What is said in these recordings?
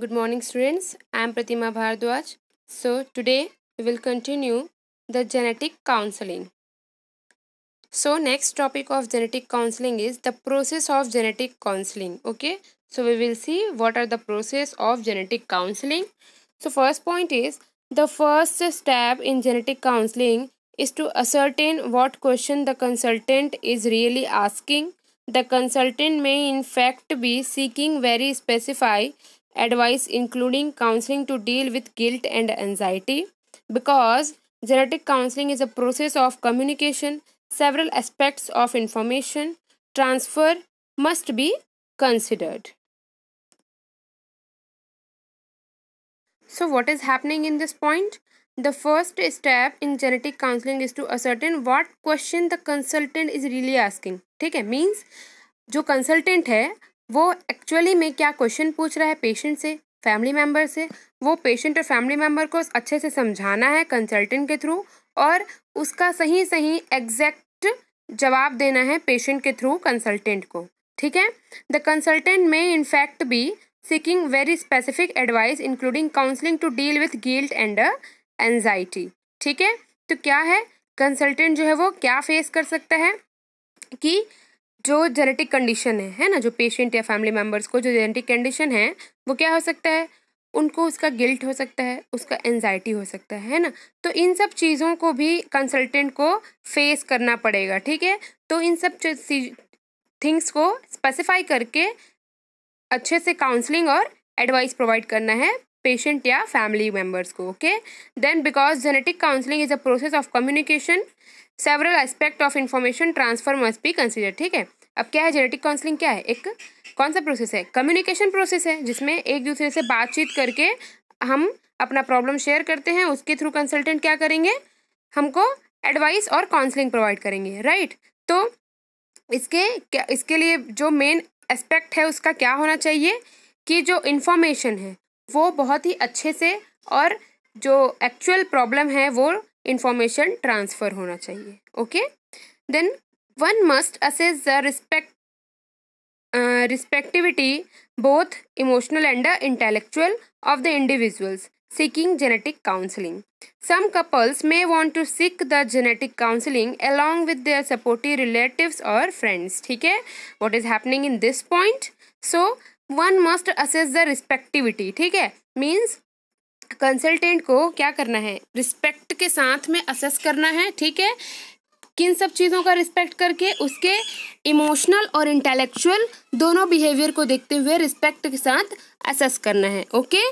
Good morning students, I am Pratima Bhardwaj. So today we will continue the genetic counseling. So next topic of genetic counseling is the process of genetic counseling. Okay, so we will see what are the process of genetic counseling. So first point is the first step in genetic counseling is to ascertain what question the consultant is really asking. The consultant may in fact be seeking very specific advice including counseling to deal with guilt and anxiety because genetic counseling is a process of communication several aspects of information transfer must be considered so what is happening in this point the first step in genetic counseling is to ascertain what question the consultant is really asking Okay, means जो consultant है वो actually में क्या question पूछ रहा है patient से family member से वो पेशेंट और फैमिली मेम्बर को अच्छे से समझाना है कंसल्टेंट के थ्रू और उसका सही सही एग्जैक्ट जवाब देना है पेशेंट के थ्रू कंसल्टेंट को ठीक है द कंसल्टेंट में in fact be seeking very specific advice including counselling to deal with guilt and anxiety ठीक है तो क्या है कंसल्टेंट जो है वो क्या फेस कर सकता है कि जो जेनेटिक कंडीशन है है ना जो पेशेंट या फैमिली मेम्बर्स को जो जेनेटिक कंडीशन है वो क्या हो सकता है उनको उसका गिल्ट हो सकता है उसका एनजाइटी हो सकता है है ना तो इन सब चीज़ों को भी कंसल्टेंट को फेस करना पड़ेगा ठीक है तो इन सब थिंग्स को स्पेसिफाई करके अच्छे से काउंसलिंग और एडवाइस प्रोवाइड करना है पेशेंट या फैमिली मेम्बर्स को okay then because genetic counselling is a process of communication several aspect of information transfer must भी कंसिडर ठीक है अब क्या है जेनेटिक काउंसलिंग क्या है एक कौन सा प्रोसेस है कम्युनिकेशन प्रोसेस है जिसमें एक दूसरे से बातचीत करके हम अपना प्रॉब्लम शेयर करते हैं उसके थ्रू कंसल्टेंट क्या करेंगे हमको एडवाइस और काउंसलिंग प्रोवाइड करेंगे राइट तो इसके क्या इसके लिए जो मेन एस्पेक्ट है उसका क्या होना चाहिए कि जो इन्फॉर्मेशन है वो बहुत ही अच्छे से और जो एक्चुअल प्रॉब्लम है वो इंफॉर्मेशन ट्रांसफ़र होना चाहिए okay then one must assess the respect respectivity both emotional and intellectual of the individuals seeking genetic counselling some couples may want to seek the genetic counselling along with their supportive relative और friends ठीक है what is happening in this point so one must assess the respectivity ठीक है means consultant को क्या करना है respect के साथ में असेस करना है ठीक है किन सब चीज़ों का रिस्पेक्ट करके उसके इमोशनल और इंटेलेक्चुअल दोनों बिहेवियर को देखते हुए रिस्पेक्ट के साथ असेस करना है ओके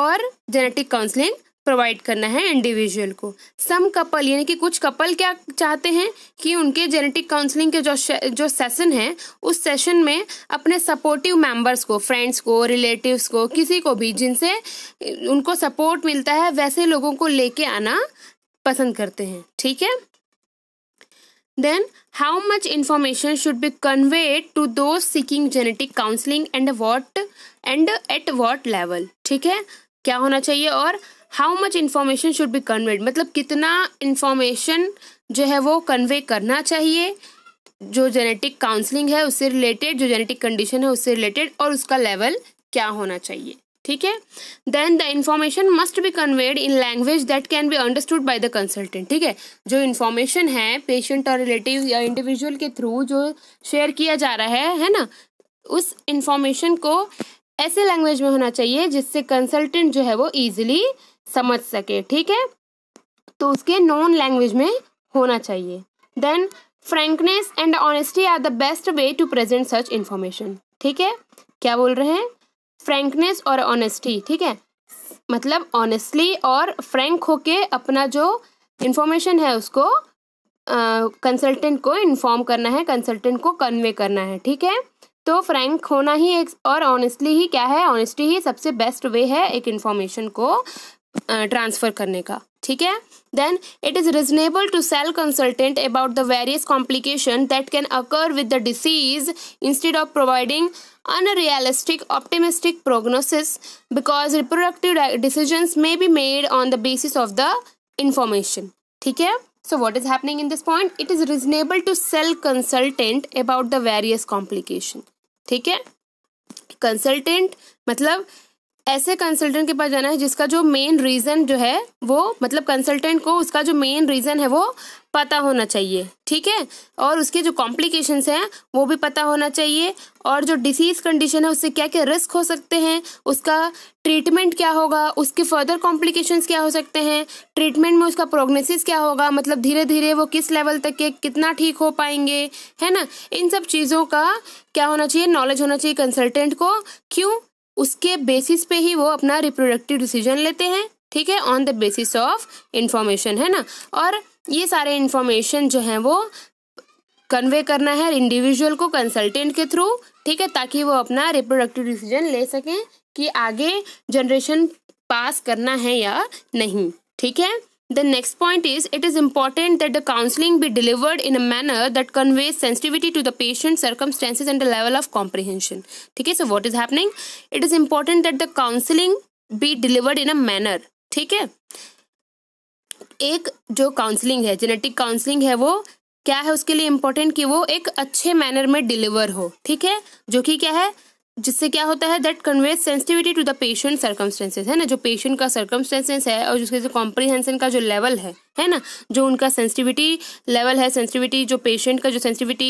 और जेनेटिक काउंसलिंग प्रोवाइड करना है इंडिविजुअल को सम कपल यानी कि कुछ कपल क्या चाहते हैं कि उनके जेनेटिक काउंसलिंग के जो जो सेशन है उस सेशन में अपने सपोर्टिव मेंबर्स को फ्रेंड्स को रिलेटिव्स को किसी को भी जिनसे उनको सपोर्ट मिलता है वैसे लोगों को लेके आना पसंद करते हैं ठीक है then how much information should be conveyed to those seeking genetic counselling and what and at what level ठीक है क्या होना चाहिए और how much information should be conveyed मतलब कितना इन्फॉर्मेशन जो है वो कन्वे करना चाहिए जो जेनेटिक काउंसलिंग है उससे रिलेटेड जो जेनेटिक कंडीशन है उससे रिलेटेड और उसका लेवल क्या होना चाहिए ठीक है then the information must be conveyed in language that can be understood by the consultant ठीक है जो इन्फॉर्मेशन है पेशेंट और रिलेटिव या इंडिविजुअल के थ्रू जो शेयर किया जा रहा है है ना उस इन्फॉर्मेशन को ऐसे लैंग्वेज में होना चाहिए जिससे कंसल्टेंट जो है वो ईजिली समझ सके ठीक है तो उसके नॉन लैंग्वेज में होना चाहिए then frankness and honesty are the best way to present such information ठीक है क्या बोल रहे हैं फ्रेंकनेस और ऑनेस्टी ठीक है मतलब ऑनेस्टली और हो होके अपना जो इन्फॉर्मेशन है उसको कंसल्टेंट uh, को इन्फॉर्म करना है कंसल्टेंट को कन्वे करना है ठीक है तो फ्रैंक होना ही एक और ऑनेस्टली ही क्या है ऑनेस्टी ही सबसे बेस्ट वे है एक इन्फॉर्मेशन को ट्रांसफर करने का ठीक है then it is reasonable to tell consultant about the various complication that can occur with the disease instead of providing unrealistic optimistic prognosis because reproductive decision may be made on the basis of the information ठीक है so what is happening in this point it is reasonable to tell consultant about the various complication ठीक है consultant मतलब ऐसे consultant के पास जाना है जिसका जो मेन रीज़न जो है वो मतलब कंसल्टेंट को उसका जो मेन रीज़न है वो पता होना चाहिए ठीक है और उसके जो कॉम्प्लिकेशंस हैं वो भी पता होना चाहिए और जो डिसीज़ कंडीशन है उससे क्या क्या रिस्क हो सकते हैं उसका ट्रीटमेंट क्या होगा उसके फर्दर कॉम्प्लिकेशंस क्या हो सकते हैं ट्रीटमेंट में उसका प्रोग्नेसिस क्या होगा मतलब धीरे धीरे वो किस लेवल तक के कितना ठीक हो पाएंगे है ना इन सब चीज़ों का क्या होना चाहिए नॉलेज होना चाहिए कंसल्टेंट को क्यों उसके बेसिस पे ही वो अपना रिप्रोडक्टिव डिसीजन लेते हैं ठीक है on the basis of information है ना और ये सारे इन्फॉर्मेशन जो हैं वो कन्वे करना है इंडिविजुअल को कंसल्टेंट के थ्रू ठीक है ताकि वो अपना रिप्रोडक्टिव डिसीजन ले सकें कि आगे जनरेशन पास करना है या नहीं ठीक है The next point is it is important that the counseling be delivered in a manner that conveys sensitivity to the patient circumstances and the level of comprehension. ठीक है so what is happening? It is important that the counseling be delivered in a manner. ठीक है एक जो counselling है genetic counselling है वो क्या है उसके लिए इम्पोर्टेंट कि वो एक अच्छे मैनर में डिलीवर हो ठीक है जो कि क्या है जिससे क्या होता है that convey sensitivity to the patient circumstances है ना जो पेशेंट का सर्कमस्टेंसेस है और जिसके जो कॉम्प्रीहेंशन का जो लेवल है है ना जो उनका सेंसिटिविटी लेवल है सेंसिटिविटी जो पेशेंट का जो सेंसिटिविटी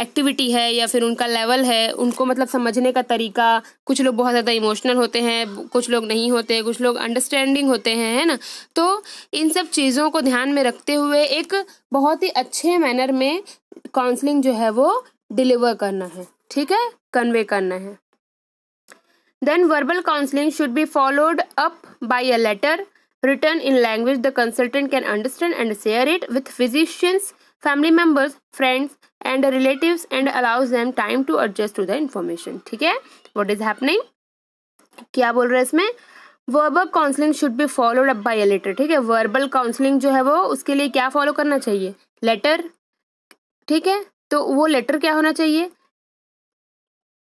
एक्टिविटी है या फिर उनका लेवल है उनको मतलब समझने का तरीका कुछ लोग बहुत ज़्यादा इमोशनल होते हैं कुछ लोग नहीं होते कुछ लोग अंडरस्टैंडिंग होते हैं है ना तो इन सब चीज़ों को ध्यान में रखते हुए एक बहुत ही अच्छे मैनर में काउंसलिंग जो है वो डिलीवर करना है ठीक है कन्वे करना है then verbal counselling should be followed up by a letter written in language the consultant can understand and share it with physicians family members friends and relative and allows them time to adjust to the information ठीक है what is happening क्या बोल रहे हैं इसमें verbal counselling should be followed up by a letter ठीक है verbal counselling जो है वो उसके लिए क्या फॉलो करना चाहिए लेटर ठीक है तो वो लेटर क्या होना चाहिए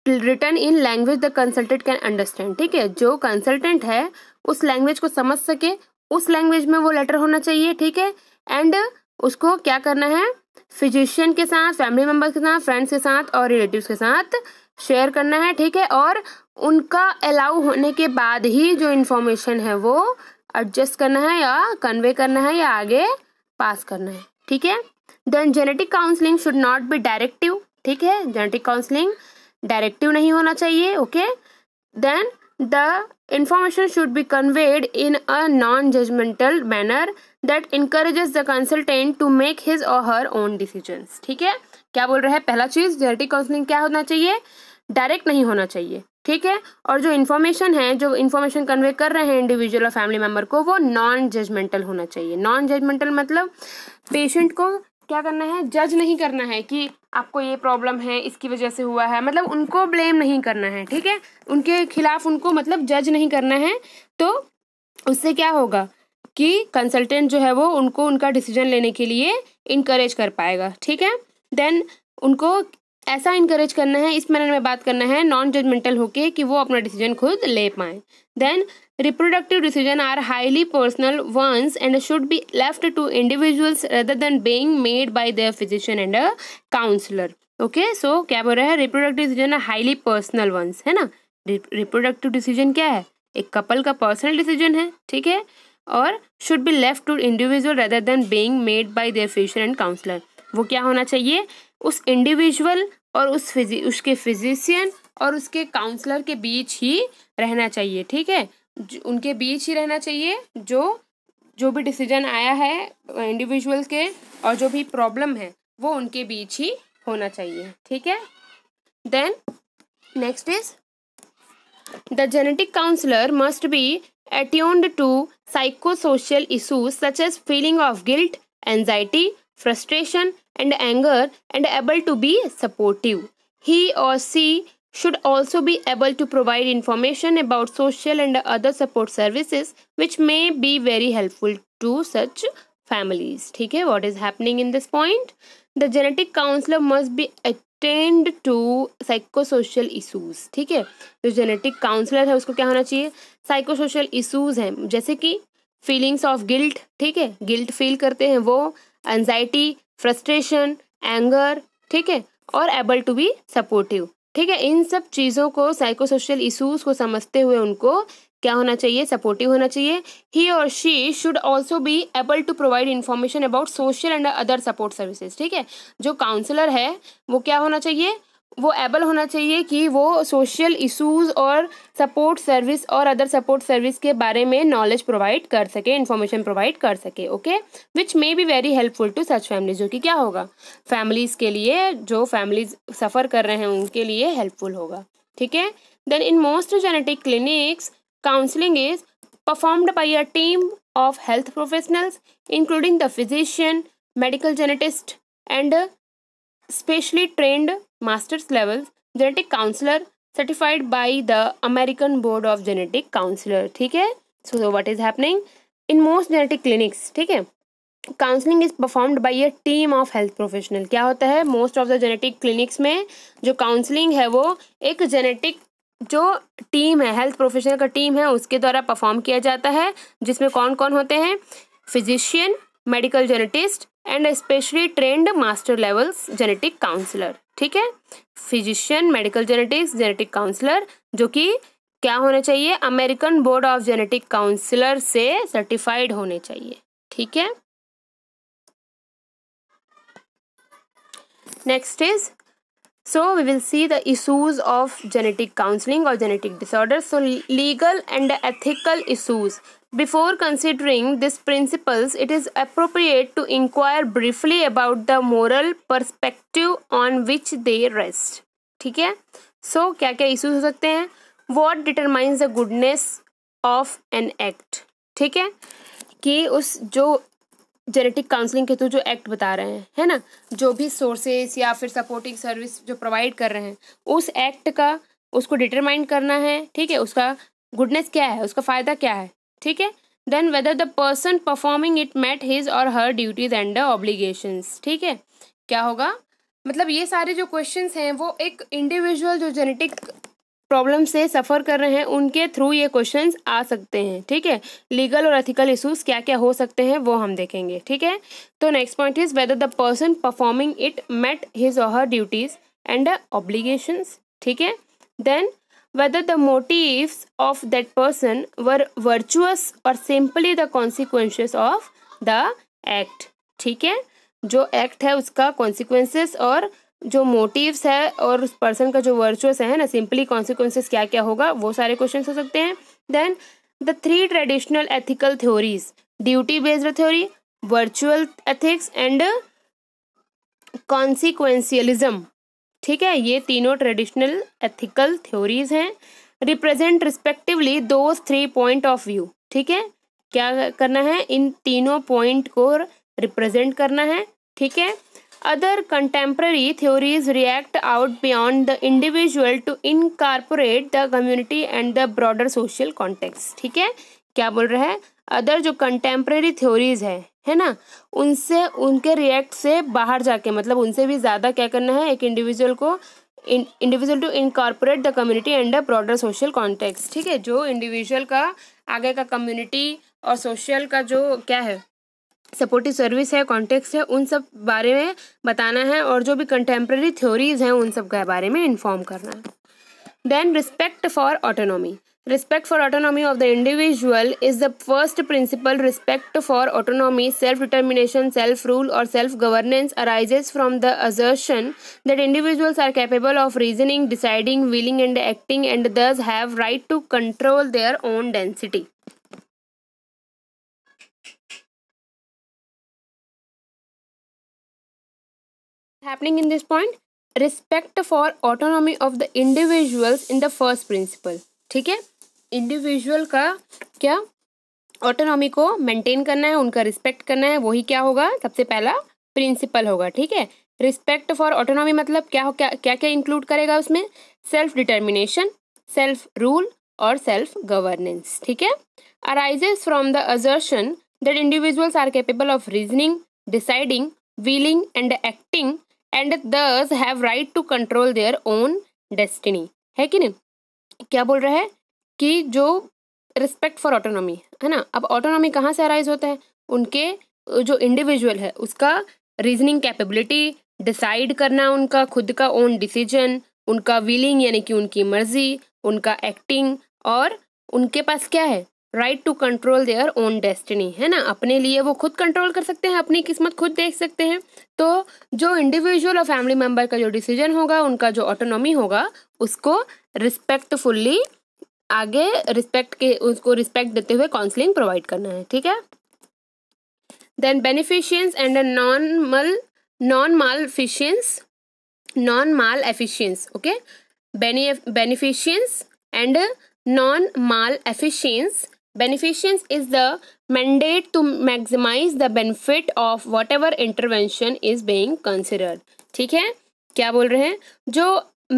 written in language the consultant can understand ठीक है जो कंसल्टेंट है उस लैंग्वेज को समझ सके उस लैंग्वेज में वो लेटर होना चाहिए ठीक है एंड उसको क्या करना है फिजिशियन के साथ फैमिली मेम्बर्स के साथ फ्रेंड्स के साथ और रिलेटिव्स के साथ शेयर करना है ठीक है और उनका अलाउ होने के बाद ही जो इन्फॉर्मेशन है वो एडजस्ट करना है या कन्वे करना है या आगे पास करना है ठीक है then genetic counselling should not be directive ठीक है जेनेटिक काउंसलिंग डायरेक्टिव नहीं होना चाहिए okay then the information should be conveyed in a non judgemental manner that encourages the consultant to make his or her own decision ठीक है क्या बोल रहा है पहला चीज जेनेटिक काउंसलिंग क्या होना चाहिए डायरेक्ट नहीं होना चाहिए ठीक है और जो इन्फॉर्मेशन है जो इन्फॉर्मेशन कन्वे कर रहे हैं इंडिविजुअल और फैमिली मेम्बर को वो नॉन जजमेंटल होना चाहिए नॉन जजमेंटल मतलब पेशेंट को क्या करना है जज नहीं करना है कि आपको ये प्रॉब्लम है इसकी वजह से हुआ है मतलब उनको ब्लेम नहीं करना है ठीक है उनके खिलाफ उनको मतलब जज नहीं करना है तो उससे क्या होगा कि कंसल्टेंट जो है वो उनको उनका डिसीजन लेने के लिए इनक्रेज कर पाएगा ठीक है देन उनको ऐसा इनक्रेज करना है इस मैनर में बात करना है नॉन जजमेंटल होके कि वो अपना डिसीजन खुद ले पाए then Reproductive decisions are highly personal ones and should be left to individuals rather than being made by their physician and a counselor. Okay so क्या बोल रहा है reproductive decision highly personal ones है ना reproductive decision क्या है एक couple का पर्सनल डिसीजन है ठीक है और should be left to individual rather than being made by their physician and counsellor वो क्या होना चाहिए उस इंडिविजुअल और उस फिजी उसके फिजिशियन और उसके काउंसलर के बीच ही रहना चाहिए ठीक है उनके बीच ही रहना चाहिए जो जो भी डिसीजन आया है इंडिविजुअल के और जो भी प्रॉब्लम है वो उनके बीच ही होना चाहिए ठीक है then next is the genetic counsellor must be attuned to psycho social issues such as feeling of guilt anxiety frustration and anger and able to be supportive he or she should also be able to provide information about social and other support services which may be very helpful to such families theek hai what is happening in this point the genetic counselor must be attend to psychosocial issues theek hai जो genetic counselor hai usko kya hona chahiye psychosocial issues हैं jaise ki feelings of guilt theek hai guilt feel karte hain wo anxiety frustration anger theek hai और able to be supportive ठीक है इन सब चीज़ों को psychosocial issues को समझते हुए उनको क्या होना चाहिए सपोर्टिव होना चाहिए he or she should also be able to provide information about social and other support services ठीक है जो काउंसलर है वो क्या होना चाहिए वो एबल होना चाहिए कि वो सोशल इशूज और सपोर्ट सर्विस और अदर सपोर्ट सर्विस के बारे में नॉलेज प्रोवाइड कर सके इन्फॉर्मेशन प्रोवाइड कर सके okay which may be very helpful to such family जो कि क्या होगा फैमिलीज़ के लिए जो फैमिलीज सफ़र कर रहे हैं उनके लिए हेल्पफुल होगा ठीक है then in most genetic clinics counselling is performed by a team of health professionals including the physician medical geneticist and specially trained master's level genetic counselor certified by the American Board of Genetic Counselor ठीक है so, so what is happening in most genetic clinics ठीक है counselling is performed by a team of health professional क्या होता है most of the genetic clinics में जो counselling है वो एक जेनेटिक जो टीम है हेल्थ प्रोफेशनल का टीम है उसके द्वारा परफॉर्म किया जाता है जिसमें कौन कौन होते हैं physician medical geneticist and specially trained master levels genetic counsellor ठीक है physician medical genetics genetic counsellor जो कि क्या होने चाहिए American Board of Genetic Counsellor से सर्टिफाइड होने चाहिए ठीक है next is so we will see the issues of genetic counselling और genetic disorder so legal and ethical issues Before considering these principles, it is appropriate to inquire briefly about the moral perspective on which they rest. ठीक है सो so, क्या क्या issues हो सकते हैं what determines the goodness of an act ठीक है कि उस जो जेनेटिक काउंसलिंग के थ्रू जो एक्ट बता रहे हैं है ना जो भी सोर्सेस या फिर सपोर्टिंग सर्विस जो प्रोवाइड कर रहे हैं उस एक्ट का उसको डिटरमाइन करना है ठीक है उसका गुडनेस क्या है उसका फ़ायदा क्या है ठीक है then whether the person performing it met his or her duties and the ठीक है क्या होगा मतलब ये सारे जो क्वेश्चन हैं वो एक इंडिविजुअल जो जेनेटिक प्रॉब्लम से सफ़र कर रहे हैं उनके थ्रू ये क्वेश्चन आ सकते हैं ठीक है लीगल और एथिकल इशूज़ क्या क्या हो सकते हैं वो हम देखेंगे ठीक है तो next point is whether the person performing it met his or her duties and obligations ठीक है then whether the motives of that person were virtuous or simply the consequences of the act ठीक है जो act है उसका consequences और जो motives है और उस पर्सन का जो वर्चुअस है ना सिंपली कॉन्सिक्वेंसेस क्या क्या होगा वो सारे क्वेश्चन हो सकते हैं then the three traditional ethical theories duty based theory virtual ethics and consequentialism ठीक है ये तीनों ट्रेडिशनल एथिकल थ्योरीज हैं represent respectively those three point of view ठीक है क्या करना है इन तीनों पॉइंट को रिप्रेजेंट करना है ठीक है other contemporary theories react out beyond the individual to incorporate the community and the broader social context ठीक है क्या बोल रहा है अदर जो कंटेम्प्रेरी थ्योरीज है है ना उनसे उनके रिएक्ट से बाहर जाके मतलब उनसे भी ज़्यादा क्या करना है एक इंडिविजुअल को individual to incorporate the community and the broader social context ठीक है जो इंडिविजुअल का आगे का कम्युनिटी और सोशल का जो क्या है सपोर्टिव सर्विस है कॉन्टेक्स्ट है उन सब बारे में बताना है और जो भी कंटेम्प्रेरी थ्योरीज हैं उन सब के बारे में इन्फॉर्म करना है Then respect for autonomy. Respect for autonomy of the individual is the first principle. Respect for autonomy, self determination, self rule, or self governance arises from the assertion that individuals are capable of reasoning, deciding, willing, and acting, and thus have right to control their own density. Happening in this point? Respect for autonomy of the individuals in the first principle ठीक है individual का क्या autonomy को maintain करना है उनका respect करना है वही क्या होगा सबसे पहला प्रिंसिपल होगा ठीक है रिस्पेक्ट फॉर ऑटोनॉमी मतलब क्या हो क्या क्या क्या इंक्लूड करेगा उसमें सेल्फ डिटर्मिनेशन सेल्फ रूल और सेल्फ गवर्नेंस ठीक है arises from the assertion that individuals are capable of reasoning deciding willing and acting and thus have right to control their own destiny है कि नहीं क्या बोल रहा है कि जो रिस्पेक्ट फॉर ऑटोनॉमी है ना अब ऑटोनॉमी कहाँ से अराइज होता है उनके जो इंडिविजुअल है उसका रीजनिंग कैपेबिलिटी डिसाइड करना उनका खुद का ओन डिसीजन उनका विलिंग यानी कि उनकी मर्जी उनका एक्टिंग और उनके पास क्या है right to control their own destiny है ना अपने लिए वो खुद कंट्रोल कर सकते हैं अपनी किस्मत खुद देख सकते हैं तो जो इंडिविजुअल और फैमिली मेम्बर का जो डिसीजन होगा उनका जो ऑटोनॉमी होगा उसको रिस्पेक्टफुल्ली आगे रिस्पेक्ट के उसको रिस्पेक्ट देते हुए काउंसलिंग प्रोवाइड करना है ठीक है then beneficence and normal non maleficence non maleficence okay beneficence and non maleficence Beneficence is the mandate to maximize the benefit of whatever intervention is being considered. ठीक है क्या बोल रहे हैं जो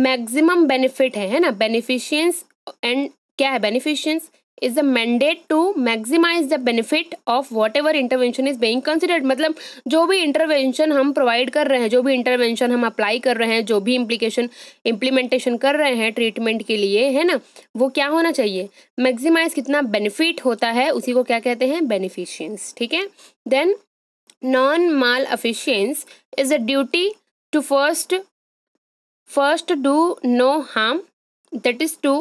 मैक्सिमम बेनिफिट है है ना बेनिफिशियंस एंड क्या है beneficence is a mandate to maximize the benefit of whatever intervention is being considered मतलब जो भी इंटरवेंशन हम प्रोवाइड कर रहे हैं जो भी इंटरवेंशन हम अप्लाई कर रहे हैं जो भी इम्प्लीकेशन इम्प्लीमेंटेशन कर रहे हैं ट्रीटमेंट के लिए है ना वो क्या होना चाहिए मैक्सिमाइज कितना बेनिफिट होता है उसी को क्या कहते हैं बेनिफिशियंस ठीक है then non maleficence is a duty to first first do no harm that is to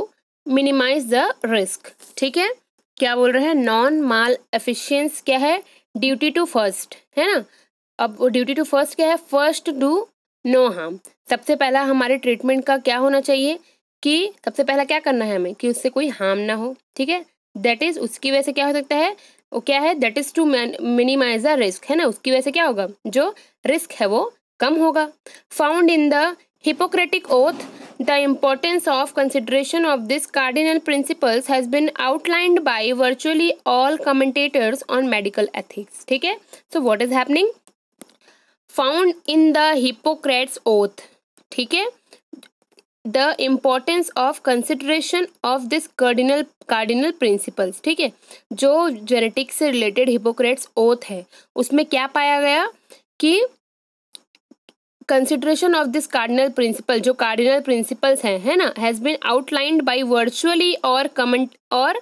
minimize the risk ठीक है क्या बोल रहे हैं नॉन माल एफिशियंस क्या है ड्यूटी टू फर्स्ट है ना अब ड्यूटी टू फर्स्ट क्या है फर्स्ट डू नो हार्म सबसे पहला हमारे ट्रीटमेंट का क्या होना चाहिए कि सबसे पहला क्या करना है हमें कि उससे कोई हार्म ना हो ठीक है दैट इज उसकी वजह से क्या हो सकता है वो क्या है that is to minimize the risk है ना उसकी वजह से क्या होगा जो रिस्क है वो कम होगा found in the Hippocratic Oath The importance of consideration of these cardinal principles has been outlined by virtually all commentators on medical ethics. ठीक है So what is happening? Found in the Hippocrates Oath. ठीक है the importance of consideration of this cardinal cardinal principles ठीक है जो genetics से related Hippocrates oath है उसमें क्या पाया गया कि consideration of this cardinal principle जो कार्डिनल प्रिंसिपल्स हैं है ना has been outlined by virtually all comment all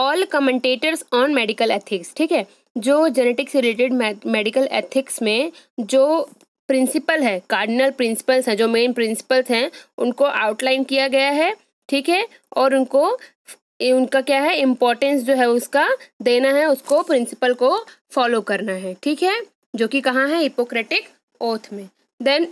all commentators on medical ethics ठीक है जो जेनेटिक्स रिलेटेड मेडिकल एथिक्स में जो प्रिंसिपल है कार्डिनल प्रिंसिपल्स हैं जो मेन प्रिंसिपल्स हैं उनको आउटलाइन किया गया है ठीक है और उनको उनका क्या है इम्पोर्टेंस जो है उसका देना है उसको प्रिंसिपल को फॉलो करना है ठीक है जो कि कहाँ है हिपोक्रेटिक ओथ में Then,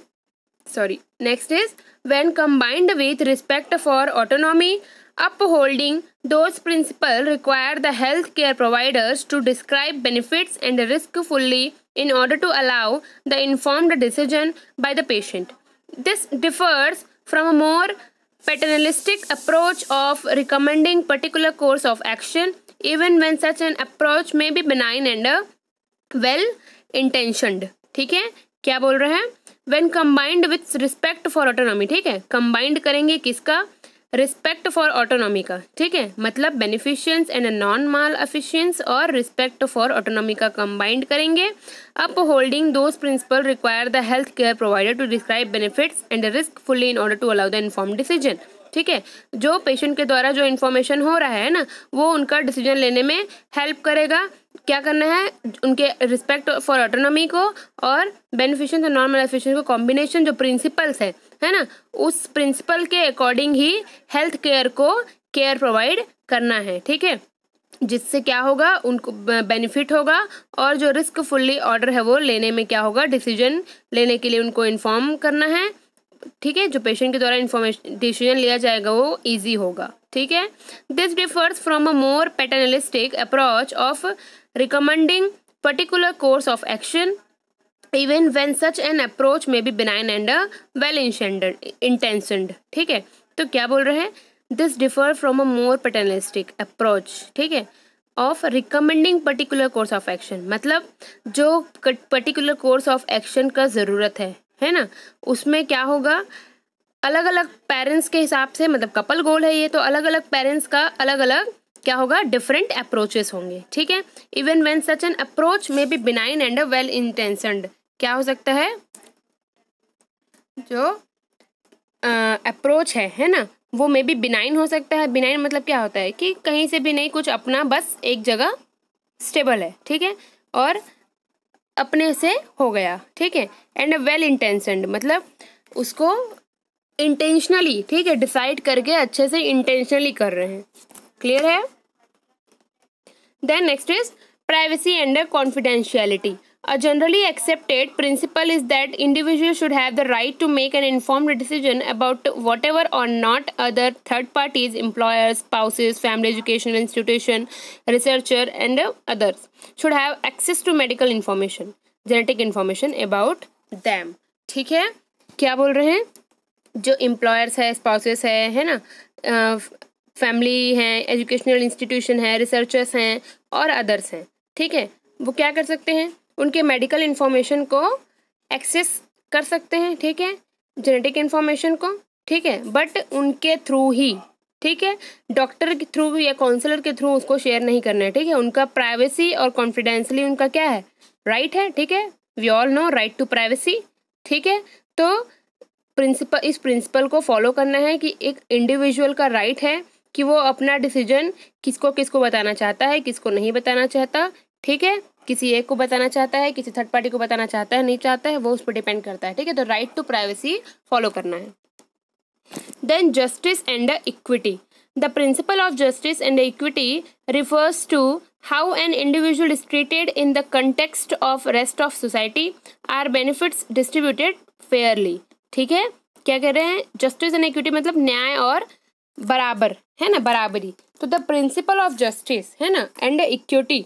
sorry, next is when combined with respect for autonomy, upholding those principles require the healthcare providers to describe benefits and risk fully in order to allow the informed decision by the patient. This differs from a more paternalistic approach of recommending particular course of action even when such an approach may be benign and uh, well intentioned ठीक है क्या बोल रहे हैं when combined with respect for autonomy ठीक है combined करेंगे किसका रिस्पेक्ट फॉर ऑटोनॉमी का ठीक है मतलब बेनिफिशियंस एंड नॉन माल अफिशियंस और रिस्पेक्ट फॉर ऑटोनॉमी का कंबाइंड करेंगे upholding those principle require the health care provider to describe benefits and risk fully in order to allow the inform decision ठीक है जो पेशेंट के द्वारा जो information हो रहा है ना वो उनका डिसीजन लेने में हेल्प करेगा क्या करना है उनके रिस्पेक्ट फॉर ऑटोनॉमी को और बेनिफिशियन और नॉन बेनिफिशियन को कॉम्बिनेशन जो प्रिंसिपल्स है है ना उस प्रिंसिपल के अकॉर्डिंग ही हेल्थ केयर को केयर प्रोवाइड करना है ठीक है जिससे क्या होगा उनको बेनिफिट होगा और जो रिस्क फुल्ली ऑर्डर है वो लेने में क्या होगा डिसीजन लेने के लिए उनको इन्फॉर्म करना है ठीक है जो पेशेंट के द्वारा इन्फॉर्मेशन डिसीजन लिया जाएगा वो ईजी होगा ठीक है this differs from a more paternalistic approach of recommending particular course of action even when such an approach may be benign and well intended intended ठीक है तो क्या बोल रहे हैं this differ from a more paternalistic approach ठीक है of recommending particular course of action मतलब जो पर्टिकुलर कोर्स ऑफ एक्शन का ज़रूरत है है ना उसमें क्या होगा अलग अलग पेरेंट्स के हिसाब से मतलब कपल गोल है ये तो अलग अलग पेरेंट्स का अलग अलग क्या होगा डिफरेंट अप्रोचेस होंगे ठीक है even when such an approach may be benign and a well intended क्या हो सकता है जो अप्रोच uh, है है ना वो मे बी बिनाइन हो सकता है बिनाइन मतलब क्या होता है कि कहीं से भी नहीं कुछ अपना बस एक जगह स्टेबल है ठीक है और अपने से हो गया ठीक है एंड वेल इंटेंशनड मतलब उसको इंटेंशनली ठीक है डिसाइड करके अच्छे से इंटेंशनली कर रहे हैं क्लियर है then next is privacy and confidentiality A generally accepted principle is that individuals should have the right to make an informed decision about whatever or not other third parties, employers, spouses, family educational institution, researcher and others should have access to medical information, genetic information about them. ठीक है क्या बोल रहे हैं जो employers है spouses है है ना family है educational institution है researchers हैं और others हैं ठीक है वो क्या कर सकते हैं उनके मेडिकल इन्फॉर्मेशन को एक्सेस कर सकते हैं ठीक है जेनेटिक इन्फॉर्मेशन को ठीक है बट उनके थ्रू ही ठीक है डॉक्टर के थ्रू या काउंसलर के थ्रू उसको शेयर नहीं करना है ठीक है उनका प्राइवेसी और कॉन्फिडेंसली उनका क्या है राइट right है ठीक है we all know right to privacy ठीक है तो प्रिंसिपल इस प्रिंसिपल को फॉलो करना है कि एक इंडिविजुअल का राइट right है कि वो अपना डिसीजन किसको किसको बताना चाहता है किसको नहीं बताना चाहता ठीक है किसी एक को बताना चाहता है किसी थर्ड पार्टी को बताना चाहता है नहीं चाहता है वो उस पर डिपेंड करता है ठीक है तो राइट टू प्राइवेसी फॉलो करना है then justice and equity the principle of justice and equity refers to how an individual is treated in the context of rest of society are benefits distributed fairly ठीक है क्या कह रहे हैं justice and equity मतलब न्याय और बराबर है ना बराबरी तो द प्रिंसिपल ऑफ जस्टिस है ना एंड इक्विटी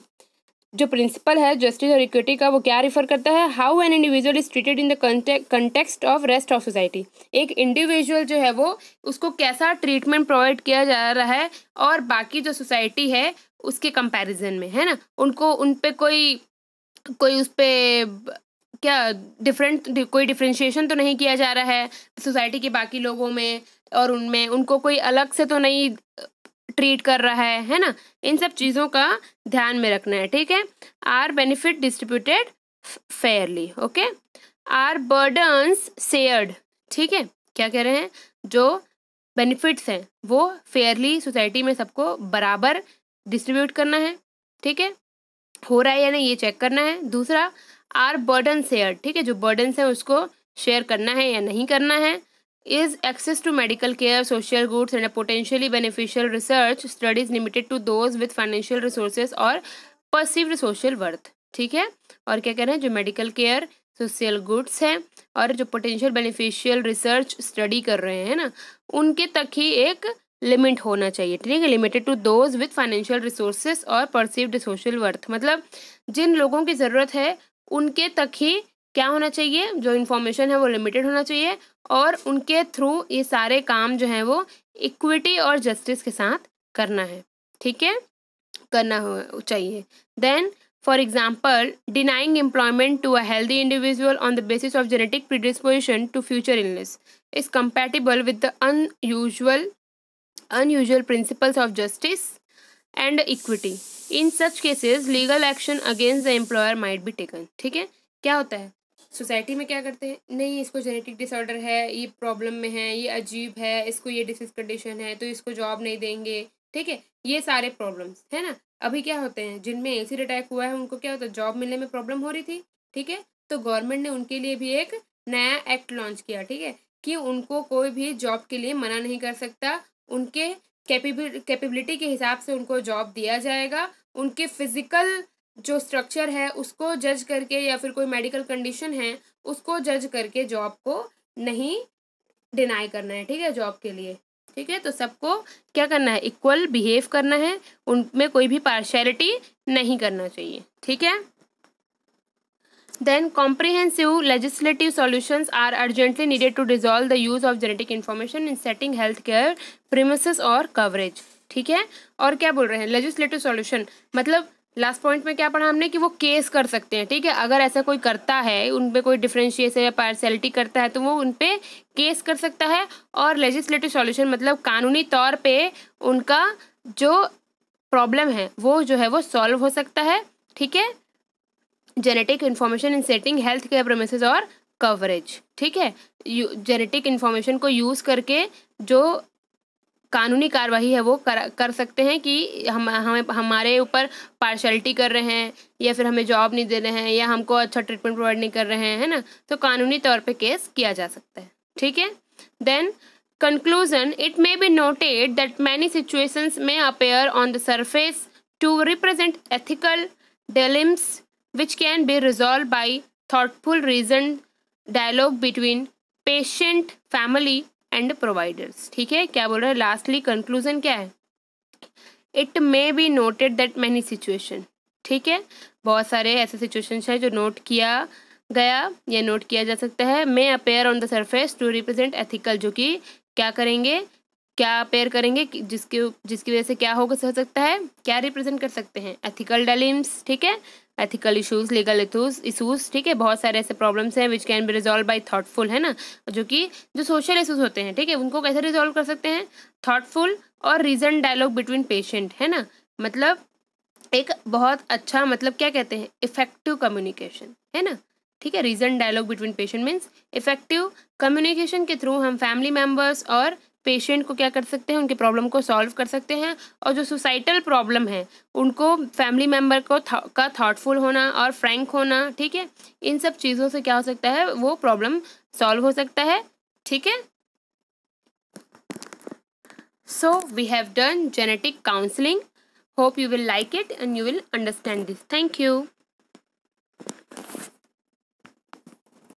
जो प्रिंसिपल है जस्टिस और इक्विटी का वो क्या रिफर करता है how an individual is treated in the context of rest of society एक इंडिविजुअल जो है वो उसको कैसा ट्रीटमेंट प्रोवाइड किया जा रहा है और बाकी जो सोसाइटी है उसके कंपैरिजन में है ना उनको उन पर कोई कोई उस पर क्या डिफरेंट कोई डिफ्रेंशिएशन तो नहीं किया जा रहा है सोसाइटी के बाकी लोगों में और उनमें उनको कोई अलग से तो नहीं ट्रीट कर रहा है है ना इन सब चीज़ों का ध्यान में रखना है ठीक है are benefit distributed fairly okay are burdens shared ठीक है क्या कह रहे हैं जो बेनिफिट्स हैं वो फेयरली सोसाइटी में सबको बराबर डिस्ट्रीब्यूट करना है ठीक है हो रहा है या नहीं ये चेक करना है दूसरा आर बर्डन शेयर ठीक है जो बर्डन्स हैं उसको शेयर करना है या नहीं करना है Is access to medical care, social goods, and a potentially beneficial research studies limited to those with financial resources or perceived social worth? ठीक है और क्या कह रहे हैं जो मेडिकल केयर सोशल गुड्स हैं और जो पोटेंशियल बेनिफिशियल रिसर्च स्टडी कर रहे हैं ना उनके तक ही एक लिमिट होना चाहिए ठीक है limited to those with financial resources और परसिव्ड सोशल वर्थ मतलब जिन लोगों की ज़रूरत है उनके तक ही क्या होना चाहिए जो इन्फॉर्मेशन है वो लिमिटेड होना चाहिए और उनके थ्रू ये सारे काम जो है वो इक्विटी और जस्टिस के साथ करना है ठीक है करना हो चाहिए then for example denying employment to a healthy individual on the basis of genetic predisposition to future illness is compatible with the unusual unusual principles of justice and equity in such cases legal action against the employer might be taken ठीक है क्या होता है society में क्या करते हैं नहीं इसको जेनेटिक डिसऑर्डर है ये प्रॉब्लम में है ये अजीब है इसको ये डिसीज कंडीशन है तो इसको जॉब नहीं देंगे ठीक है ये सारे प्रॉब्लम्स है ना अभी क्या होते हैं जिनमें ए अटैक हुआ है उनको क्या होता है जॉब मिलने में प्रॉब्लम हो रही थी ठीक है तो गवर्नमेंट ने उनके लिए भी एक नया एक्ट लॉन्च किया ठीक है कि उनको कोई भी जॉब के लिए मना नहीं कर सकता उनके कैपेबिलिटी के हिसाब से उनको जॉब दिया जाएगा उनके फिजिकल जो स्ट्रक्चर है उसको जज करके या फिर कोई मेडिकल कंडीशन है उसको जज करके जॉब को नहीं डिनाई करना है ठीक है जॉब के लिए ठीक है तो सबको क्या करना है इक्वल बिहेव करना है उनमें कोई भी पार्शलिटी नहीं करना चाहिए ठीक है then comprehensive legislative solution are urgently needed to dissolve the use of genetic information in setting health care premiums और कवरेज ठीक है और क्या बोल रहे हैं लेजिस्लेटिव सॉल्यूशन मतलब लास्ट पॉइंट में क्या पढ़ा हमने कि वो केस कर सकते हैं ठीक है अगर ऐसा कोई करता है उन पर कोई डिफ्रेंशिएशन या पार्सलिटी करता है तो वो उन पर केस कर सकता है और लेजिस्लेटिव सॉल्यूशन मतलब कानूनी तौर पे उनका जो प्रॉब्लम है वो जो है वो सॉल्व हो सकता है ठीक है genetic information in setting health care premiums और कवरेज ठीक है जेनेटिक इन्फॉर्मेशन को यूज़ करके जो कानूनी कार्रवाई है वो कर कर सकते हैं कि हम हमें हमारे ऊपर पार्शलिटी कर रहे हैं या फिर हमें जॉब नहीं दे रहे हैं या हमको अच्छा ट्रीटमेंट प्रोवाइड नहीं कर रहे हैं है ना तो कानूनी तौर पे केस किया जा सकता है ठीक है then conclusion it may be noted that many situations में appear on the surface to represent ethical dilemmas which can be resolve by thoughtful reason dialogue between patient family and providers ठीक है क्या बोल रहे हैं लास्टली कंक्लूजन क्या है it may be noted that many situation ठीक है बहुत सारे ऐसे सिचुएशन है जो नोट किया गया या नोट किया जा सकता है may appear on the surface to represent ethical जो कि क्या करेंगे क्या अपेयर करेंगे जिसके जिसकी वजह से क्या हो सकता है क्या रिप्रेजेंट कर सकते हैं एथिकल डेलिम्स ठीक है एथिकल इशूज़ लीगल इशूज़ ठीक है बहुत सारे ऐसे प्रॉब्लम्स हैं which can be resolve by thoughtful है ना जो कि जो सोशल इशूज़ होते हैं ठीक है उनको कैसे रिजॉल्व कर सकते हैं थाटफुल और रीजन डायलॉग बिटवीन पेशेंट है ना मतलब एक बहुत अच्छा मतलब क्या कहते हैं इफेक्टिव कम्युनिकेशन है ना ठीक है reason dialogue between patient means effective communication के थ्रू हम फैमिली मेम्बर्स और पेशेंट को क्या कर सकते हैं उनकी प्रॉब्लम को सॉल्व कर सकते हैं और जो सुसाइटल प्रॉब्लम है उनको फैमिली मेम्बर को था, का थाटफुल होना और फ्रैंक होना ठीक है इन सब चीज़ों से क्या हो सकता है वो प्रॉब्लम सॉल्व हो सकता है ठीक है so we have done genetic counselling hope you will like it and you will understand this thank you